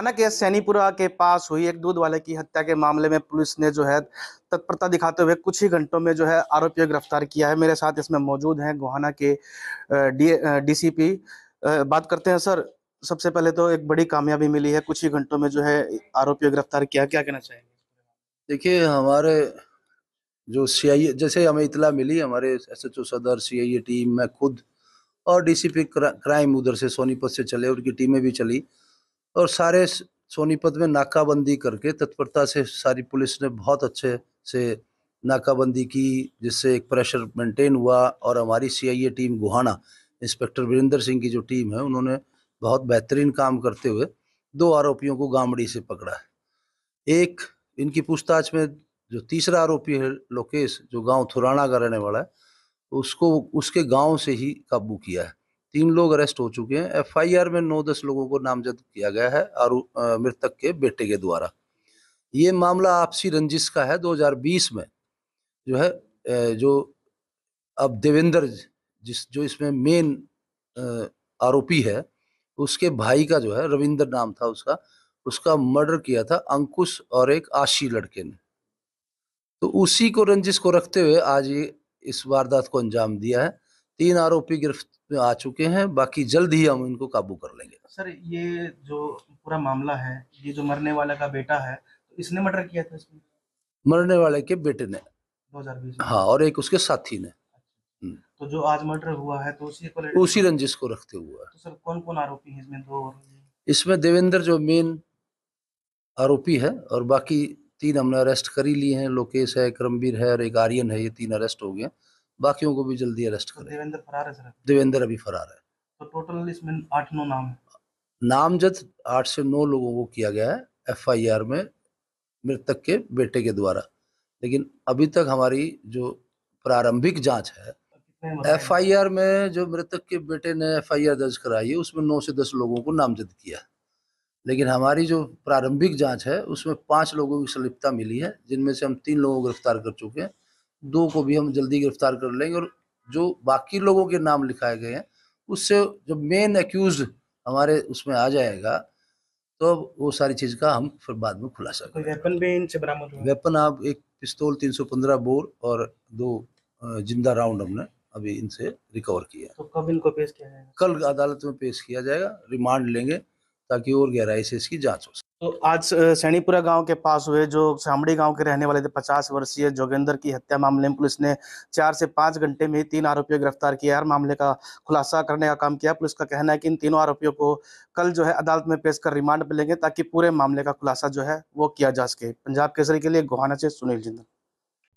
थाना के सैनीपुरा के पास हुई एक दूध वाले की हत्या के मामले में पुलिस ने जो है तत्परता दिखाते हुए कुछ ही घंटों में जो है आरोपियों गिरफ्तार किया है मेरे साथ इसमें मौजूद हैं गोहाना के डीसीपी बात करते हैं सर सबसे पहले तो एक बड़ी कामयाबी मिली है कुछ ही घंटों में जो है आरोपियों गिरफ्तार किया क्या कहना चाहेंगे देखिए हमारे जो सी जैसे हमें इतला मिली हमारे एस एच सदर सी टीम में खुद और डीसीपी क्राइम उधर से सोनीपत से चले उनकी टीमें भी चली और सारे सोनीपत में नाकाबंदी करके तत्परता से सारी पुलिस ने बहुत अच्छे से नाकाबंदी की जिससे एक प्रेशर मेंटेन हुआ और हमारी CIA team Gohana inspector Virender Singh की जो टीम है उन्होंने बहुत बेहतरीन काम करते हुए दो आरोपियों को गामड़ी से पकड़ा है एक इनकी पूछताछ में जो तीसरा आरोपी है लोकेश जो गांव थुराना का रहने वाला है उसको उसके गांव से ही काबू किया है तीन लोग अरेस्ट हो चुके हैं एफआईआर में नौ दस लोगों को नामजद किया गया है और मृतक के बेटे के द्वारा ये मामला आपसी रंजिश का है 2020 में जो है जो अब देवेंद्र जिस जो इसमें मेन आरोपी है उसके भाई का जो है रविंदर नाम था उसका उसका मर्डर किया था अंकुश और एक आशी लड़के ने तो उसी को रंजिश को रखते हुए आज ये इस वारदात को अंजाम दिया है तीन आरोपी गिरफ्त आ चुके हैं बाकी जल्द ही हम इनको काबू कर लेंगे सर ये जो पूरा मामला है ये जो मरने वाले का बेटा है तो इसने मर्डर किया था इसमें मरने वाले के बेटे ने 2020 हाँ और एक उसके साथी ने अच्छा। हम्म। तो जो आज मर्डर हुआ है तो उसी को उसी रंजिश को रखते हुआ तो सर कौन कौन आरोपी है इसमें दो इसमें देवेंद्र जो मेन आरोपी है और बाकी तीन हमने अरेस्ट कर ही लिए हैं लोकेश है करमवीर है और एक आर्यन है ये तीन अरेस्ट हो गए बाकियों को भी जल्दी अरेस्ट करें देवेंद्र फरार है सर देवेंद्र अभी फरार है तो टोटल इसमें आठ नौ नाम है नामजद आठ से नौ लोगों को किया गया है एफआईआर में मृतक के बेटे के द्वारा लेकिन अभी तक हमारी जो प्रारंभिक जांच है एफआईआर में जो मृतक के बेटे ने एफआईआर दर्ज कराई है उसमें नौ से दस लोगों को नामजद किया लेकिन हमारी जो प्रारंभिक जांच है उसमें पांच लोगों की संलिप्तता मिली है जिनमें से हम तीन लोगों को गिरफ्तार कर चुके हैं दो को भी हम जल्दी गिरफ्तार कर लेंगे और जो बाकी लोगों के नाम लिखाए गए हैं उससे जब मेन एक्यूज हमारे उसमें आ जाएगा तो वो सारी चीज़ का हम फिर बाद में खुलासा तो वेपन भी इनसे बरामद वेपन आप एक पिस्तौल 315 बोर और दो जिंदा राउंड हमने अभी इनसे रिकवर किया तो कब इनको पेश किया जाएगा कल अदालत में पेश किया जाएगा रिमांड लेंगे ताकि और गहराई से इसकी जाँच हो सके तो आज सैनीपुरा गांव के पास हुए जो सामड़ी गांव के रहने वाले थे पचास वर्षीय जोगेंद्र की हत्या मामले में पुलिस ने चार से पांच घंटे में तीन आरोपियों को गिरफ्तार किया और मामले का खुलासा करने का काम किया पुलिस का कहना है कि इन तीनों आरोपियों को कल जो है अदालत में पेश कर रिमांड पर लेंगे ताकि पूरे मामले का खुलासा जो है वो किया जा सके पंजाब केसरी के लिए गुहाना से सुनील जिंदल